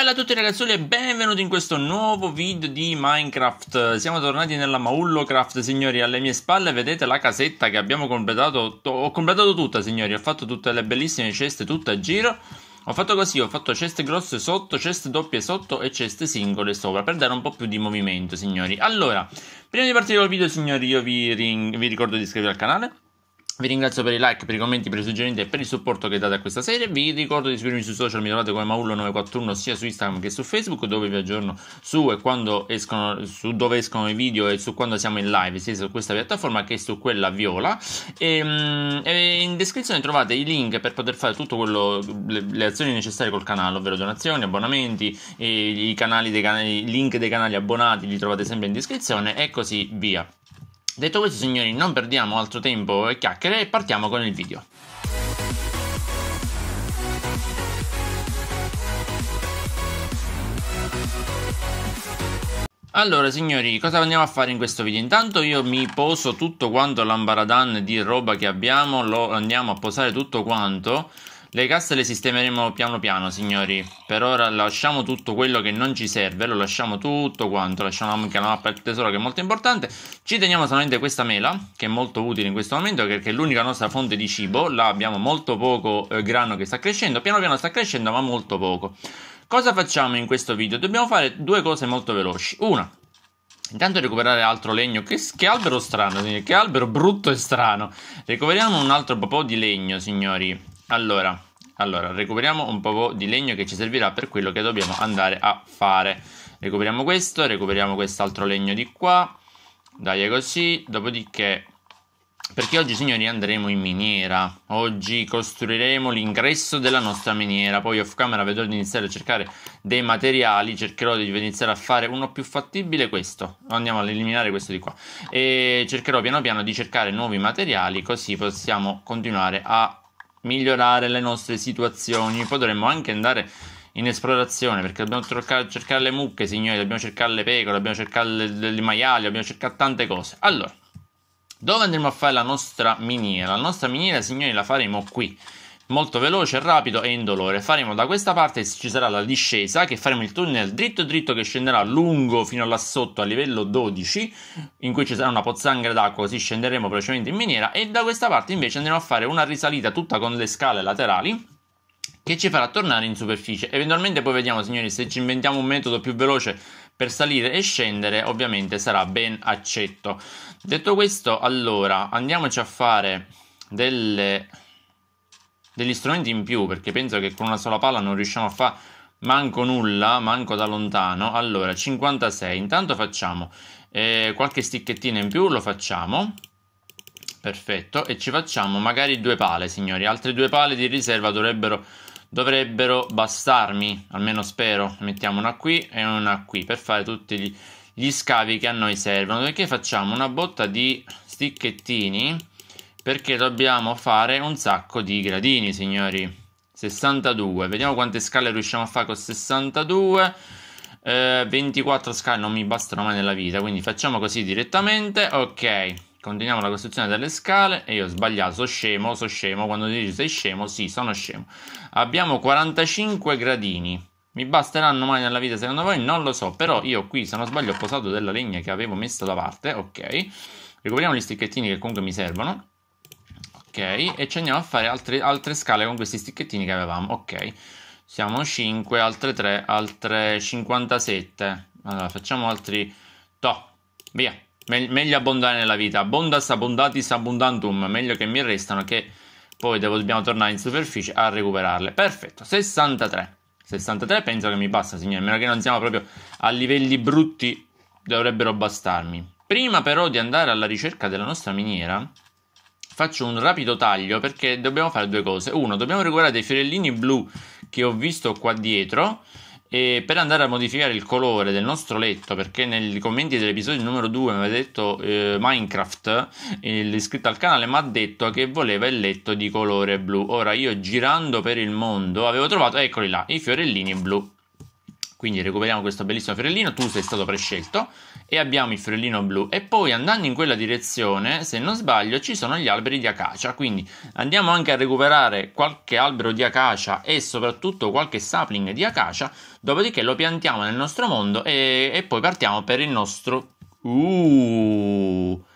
Bella a tutti ragazzuoli e benvenuti in questo nuovo video di Minecraft Siamo tornati nella Maullocraft signori Alle mie spalle vedete la casetta che abbiamo completato Ho completato tutta signori Ho fatto tutte le bellissime ceste tutte a giro Ho fatto così, ho fatto ceste grosse sotto, ceste doppie sotto e ceste singole sopra Per dare un po' più di movimento signori Allora, prima di partire col video signori io vi, vi ricordo di iscrivervi al canale vi ringrazio per i like, per i commenti, per i suggerimenti e per il supporto che date a questa serie. Vi ricordo di seguirmi sui social, mi trovate come Maullo941 sia su Instagram che su Facebook, dove vi aggiorno su, e quando escono, su dove escono i video e su quando siamo in live, sia su questa piattaforma che su quella viola. E, ehm, e in descrizione trovate i link per poter fare tutte le, le, azioni necessarie col canale, ovvero donazioni, abbonamenti, i canali dei canali, link dei canali abbonati li trovate sempre in descrizione e così via. Detto questo signori, non perdiamo altro tempo e chiacchiere e partiamo con il video. Allora signori, cosa andiamo a fare in questo video? Intanto io mi poso tutto quanto l'ambaradan di roba che abbiamo, lo andiamo a posare tutto quanto le casse le sistemeremo piano piano, signori. Per ora lasciamo tutto quello che non ci serve, lo lasciamo tutto quanto, lasciamo anche la mappa del tesoro che è molto importante. Ci teniamo solamente questa mela, che è molto utile in questo momento, perché è l'unica nostra fonte di cibo. Là abbiamo molto poco eh, grano che sta crescendo, piano piano sta crescendo, ma molto poco. Cosa facciamo in questo video? Dobbiamo fare due cose molto veloci. Una, Intanto recuperare altro legno. Che, che, albero strano, signori. che albero brutto e strano. Recuperiamo un altro po' di legno, signori. Allora, allora, recuperiamo un po' di legno che ci servirà per quello che dobbiamo andare a fare. Recuperiamo questo, recuperiamo quest'altro legno di qua. Dai, è così. Dopodiché, perché oggi signori andremo in miniera. Oggi costruiremo l'ingresso della nostra miniera. Poi off camera vedrò di iniziare a cercare dei materiali. Cercherò di iniziare a fare uno più fattibile questo. Andiamo ad eliminare questo di qua. E cercherò piano piano di cercare nuovi materiali così possiamo continuare a migliorare le nostre situazioni. Potremmo anche andare in esplorazione perché dobbiamo cercare, cercare le mucche, signori, dobbiamo cercare le pecore, dobbiamo cercare i maiali, dobbiamo cercare tante cose. Allora, dove andremo a fare la nostra miniera? La nostra miniera, signori, la faremo qui molto veloce, rapido e indolore. Faremo da questa parte, ci sarà la discesa, che faremo il tunnel dritto dritto che scenderà lungo fino là sotto a livello 12, in cui ci sarà una pozzanghera d'acqua, così scenderemo velocemente in miniera, e da questa parte invece andremo a fare una risalita tutta con le scale laterali, che ci farà tornare in superficie. Eventualmente poi vediamo, signori, se ci inventiamo un metodo più veloce per salire e scendere, ovviamente sarà ben accetto. Detto questo, allora, andiamoci a fare delle degli strumenti in più, perché penso che con una sola palla non riusciamo a fare manco nulla, manco da lontano. Allora, 56. Intanto facciamo eh, qualche sticchettina in più, lo facciamo. Perfetto. E ci facciamo magari due pale, signori. Altre due pale di riserva dovrebbero, dovrebbero bastarmi, almeno spero. Mettiamo una qui e una qui per fare tutti gli, gli scavi che a noi servono. Perché facciamo una botta di sticchettini perché dobbiamo fare un sacco di gradini, signori. 62, vediamo quante scale riusciamo a fare con 62. Eh, 24 scale non mi bastano mai nella vita, quindi facciamo così direttamente. Ok, continuiamo la costruzione delle scale. E io ho sbagliato, sono scemo, sono scemo. Quando dici sei scemo, sì, sono scemo. Abbiamo 45 gradini. Mi basteranno mai nella vita secondo voi? Non lo so, però io qui se non sbaglio ho posato della legna che avevo messo da parte, ok. Recuperiamo gli sticchettini che comunque mi servono e ci andiamo a fare altre, altre scale con questi sticchettini che avevamo, ok, siamo 5, altre 3, altre 57, allora facciamo altri, to, via, Me- meglio abbondare nella vita, abbondas abundatis abundantum. meglio che mi restano che poi dobbiamo tornare in superficie a recuperarle, perfetto, 63, 63 penso che mi basta signore, a meno che non siamo proprio a livelli brutti dovrebbero bastarmi. Prima però di andare alla ricerca della nostra miniera, faccio un rapido taglio perché dobbiamo fare due cose. Uno, dobbiamo recuperare dei fiorellini blu che ho visto qua dietro e per andare a modificare il colore del nostro letto perché nei commenti dell'episodio numero 2 mi aveva detto eh, Minecraft l'iscritto al canale mi ha detto che voleva il letto di colore blu ora io girando per il mondo avevo trovato eccoli là i fiorellini blu quindi recuperiamo questo bellissimo fiorellino tu sei stato prescelto e abbiamo il frellino blu e poi andando in quella direzione, se non sbaglio, ci sono gli alberi di acacia, quindi andiamo anche a recuperare qualche albero di acacia e soprattutto qualche sapling di acacia, dopodiché lo piantiamo nel nostro mondo e, e poi partiamo per il nostro... uuuuh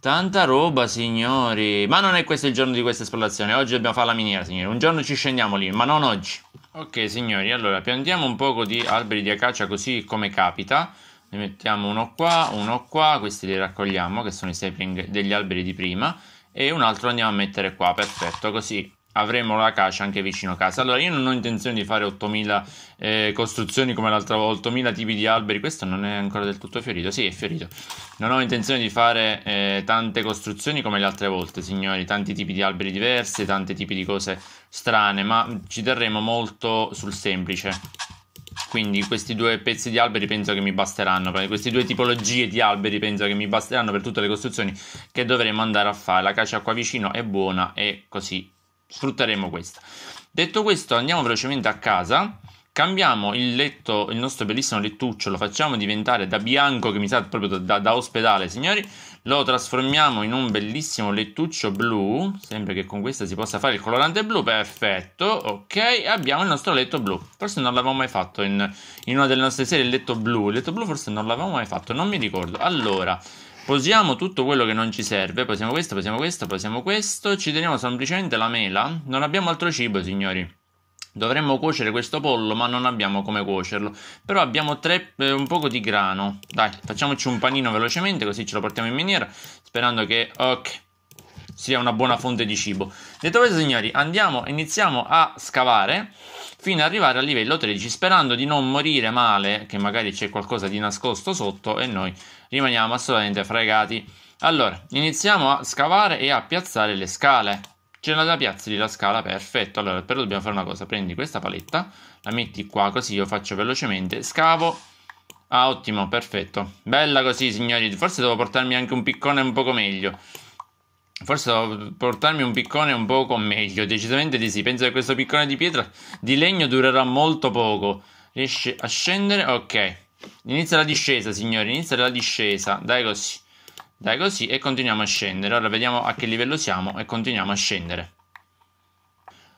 Tanta roba, signori. Ma non è questo il giorno di questa esplorazione. Oggi dobbiamo fare la miniera, signori. Un giorno ci scendiamo lì, ma non oggi. Ok, signori, allora piantiamo un poco di alberi di acacia così come capita ne mettiamo uno qua, uno qua, questi li raccogliamo che sono i sapling degli alberi di prima e un altro andiamo a mettere qua, perfetto, così avremo la caccia anche vicino a casa. Allora io non ho intenzione di fare 8000 eh, costruzioni come l'altra volta, 8000 tipi di alberi, questo non è ancora del tutto fiorito, sì è fiorito. Non ho intenzione di fare eh, tante costruzioni come le altre volte, signori, tanti tipi di alberi diversi, tanti tipi di cose strane, ma ci terremo molto sul semplice. Quindi questi due pezzi di alberi penso che mi basteranno, queste due tipologie di alberi penso che mi basteranno per tutte le costruzioni che dovremo andare a fare. La caccia qua vicino è buona e così sfrutteremo questa. Detto questo andiamo velocemente a casa cambiamo il letto, il nostro bellissimo lettuccio, lo facciamo diventare da bianco che mi sa proprio da, da ospedale, signori, lo trasformiamo in un bellissimo lettuccio blu, sembra che con questa si possa fare il colorante blu, perfetto, ok, abbiamo il nostro letto blu, forse non l'avevamo mai fatto in, in una delle nostre serie, il letto blu, il letto blu forse non l'avevamo mai fatto, non mi ricordo, allora... Posiamo tutto quello che non ci serve, posiamo questo, posiamo questo, posiamo questo, ci teniamo semplicemente la mela, non abbiamo altro cibo signori, Dovremmo cuocere questo pollo, ma non abbiamo come cuocerlo. Però abbiamo tre, eh, un poco di grano. Dai, facciamoci un panino velocemente, così ce lo portiamo in miniera, sperando che... Ok, sia una buona fonte di cibo. Detto questo, signori, andiamo, iniziamo a scavare fino ad arrivare al livello 13, sperando di non morire male, che magari c'è qualcosa di nascosto sotto e noi rimaniamo assolutamente fregati. Allora, iniziamo a scavare e a piazzare le scale. C'è la piazza la scala, perfetto. Allora, però dobbiamo fare una cosa. Prendi questa paletta, la metti qua così io faccio velocemente. Scavo. Ah, ottimo, perfetto. Bella così, signori. Forse devo portarmi anche un piccone un poco meglio. Forse devo portarmi un piccone un poco meglio. Decisamente di sì. Penso che questo piccone di pietra, di legno, durerà molto poco. Riesce a scendere? Ok. Inizia la discesa, signori. Inizia la discesa. Dai così. Dai così e continuiamo a scendere. Ora vediamo a che livello siamo e continuiamo a scendere.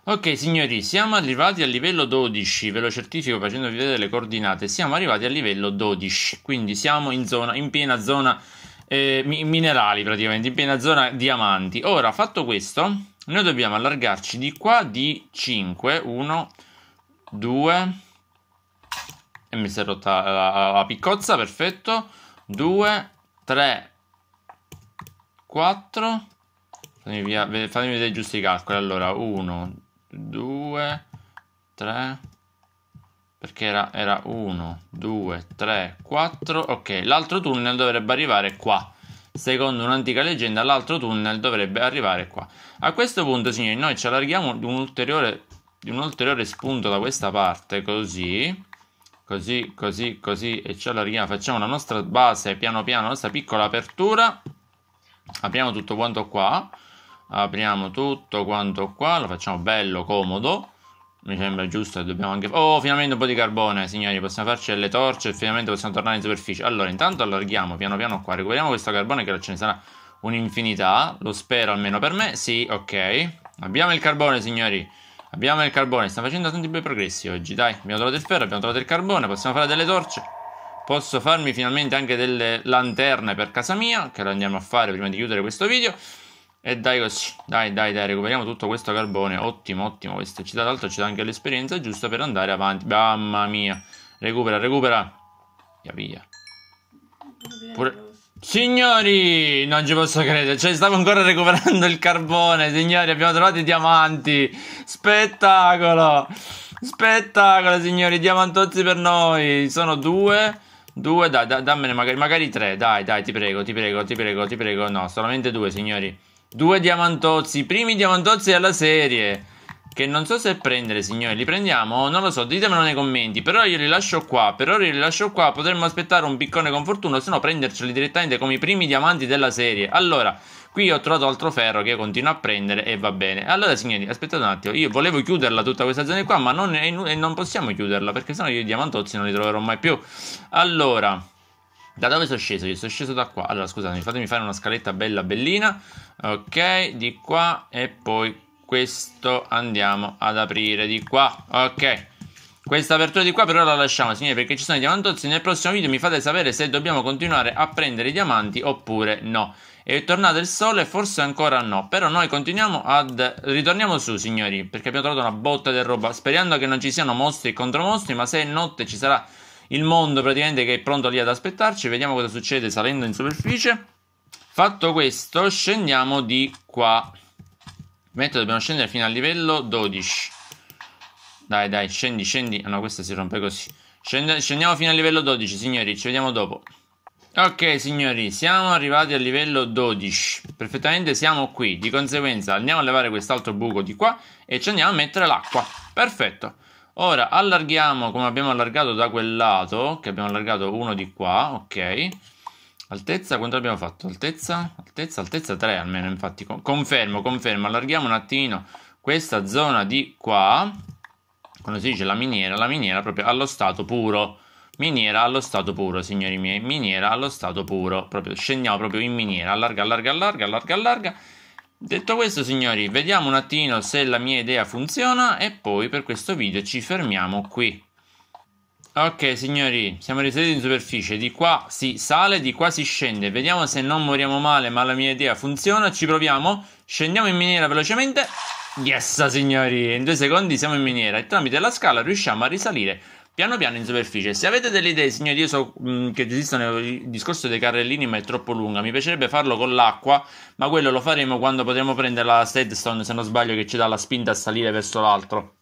Ok signori, siamo arrivati al livello 12, ve lo certifico facendovi vedere le coordinate, siamo arrivati al livello 12, quindi siamo in zona, in piena zona eh, minerali praticamente, in piena zona diamanti. Ora, fatto questo, noi dobbiamo allargarci di qua di 5, 1, 2, e mi si è rotta la, la, la piccozza, perfetto, 2, 3, 4. Fatemi, via, fatemi vedere i giusti calcoli. Allora, 1, 2, 3. Perché era 1, 2, 3, 4. Ok, l'altro tunnel dovrebbe arrivare qua. Secondo un'antica leggenda, l'altro tunnel dovrebbe arrivare qua. A questo punto, signori, noi ci allarghiamo di un ulteriore, di un ulteriore spunto da questa parte, così così, così, così e ci allarghiamo, facciamo la nostra base piano piano, la nostra piccola apertura apriamo tutto quanto qua apriamo tutto quanto qua lo facciamo bello comodo mi sembra giusto e dobbiamo anche oh finalmente un po' di carbone signori possiamo farci le torce e finalmente possiamo tornare in superficie allora intanto allarghiamo piano piano qua recuperiamo questo carbone che ce ne sarà un'infinità lo spero almeno per me sì ok abbiamo il carbone signori abbiamo il carbone stiamo facendo tanti bei progressi oggi dai abbiamo trovato il ferro abbiamo trovato il carbone possiamo fare delle torce posso farmi finalmente anche delle lanterne per casa mia, che lo andiamo a fare prima di chiudere questo video. E dai così, dai dai dai, recuperiamo tutto questo carbone, ottimo, ottimo, questo ci dà l'altro, ci dà anche l'esperienza giusta per andare avanti. Mamma mia, recupera, recupera. Via via. Pure... Signori, non ci posso credere, cioè stavo ancora recuperando il carbone, signori, abbiamo trovato i diamanti. Spettacolo! Spettacolo, signori, diamantozzi per noi. Sono due. Due, dai, da, dammene magari, magari tre, dai, dai, ti prego, ti prego, ti prego, ti prego, no, solamente due, signori. Due diamantozzi, primi diamantozzi della serie. Che non so se prendere, signori. Li prendiamo? Non lo so, ditemelo nei commenti. Però io li lascio qua. Per ora li lascio qua. Potremmo aspettare un piccone con fortuna, se no prenderceli direttamente come i primi diamanti della serie. Allora, qui ho trovato altro ferro che continuo a prendere e va bene. Allora, signori, aspettate un attimo. Io volevo chiuderla tutta questa zona qua, ma non, non possiamo chiuderla, perché sennò io i diamantozzi non li troverò mai più. Allora... Da dove sono sceso? Io sono sceso da qua. Allora, scusatemi, fatemi fare una scaletta bella bellina. Ok, di qua e poi questo andiamo ad aprire di qua ok questa apertura di qua però la lasciamo signori perché ci sono i diamantozzi nel prossimo video mi fate sapere se dobbiamo continuare a prendere i diamanti oppure no è tornato il sole forse ancora no però noi continuiamo ad ritorniamo su signori perché abbiamo trovato una botta di roba sperando che non ci siano mostri contro mostri ma se è notte ci sarà il mondo praticamente che è pronto lì ad aspettarci vediamo cosa succede salendo in superficie fatto questo scendiamo di qua Ovviamente dobbiamo scendere fino al livello 12. Dai, dai, scendi, scendi. Ah no, questa si rompe così. Scende, scendiamo fino al livello 12, signori. Ci vediamo dopo. Ok, signori, siamo arrivati al livello 12. Perfettamente siamo qui. Di conseguenza andiamo a levare quest'altro buco di qua e ci andiamo a mettere l'acqua. Perfetto. Ora allarghiamo come abbiamo allargato da quel lato, che abbiamo allargato uno di qua, ok. Altezza, quanto abbiamo fatto? Altezza? Altezza, altezza 3 almeno, infatti. Confermo, confermo. Allarghiamo un attimino questa zona di qua. Quando si dice la miniera, la miniera proprio allo stato puro. Miniera allo stato puro, signori miei. Miniera allo stato puro. Proprio, scendiamo proprio in miniera. Allarga, allarga, allarga, allarga, allarga. Detto questo, signori, vediamo un attimo se la mia idea funziona e poi per questo video ci fermiamo qui. Ok signori, siamo risaliti in superficie, di qua si sale, di qua si scende, vediamo se non moriamo male, ma la mia idea funziona, ci proviamo, scendiamo in miniera velocemente, yes signori, in due secondi siamo in miniera e tramite la scala riusciamo a risalire piano piano in superficie. Se avete delle idee signori, io so mm, che esistono il discorso dei carrellini ma è troppo lunga, mi piacerebbe farlo con l'acqua, ma quello lo faremo quando potremo prendere la Steadstone se non sbaglio che ci dà la spinta a salire verso l'altro.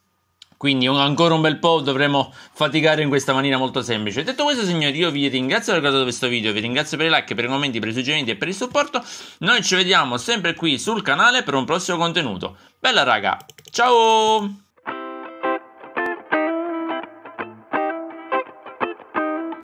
Quindi ancora un bel po' dovremo faticare in questa maniera molto semplice. Detto questo, signori, io vi ringrazio per aver guardato questo video, vi ringrazio per i like, per i commenti, per i suggerimenti e per il supporto. Noi ci vediamo sempre qui sul canale per un prossimo contenuto. Bella raga, ciao!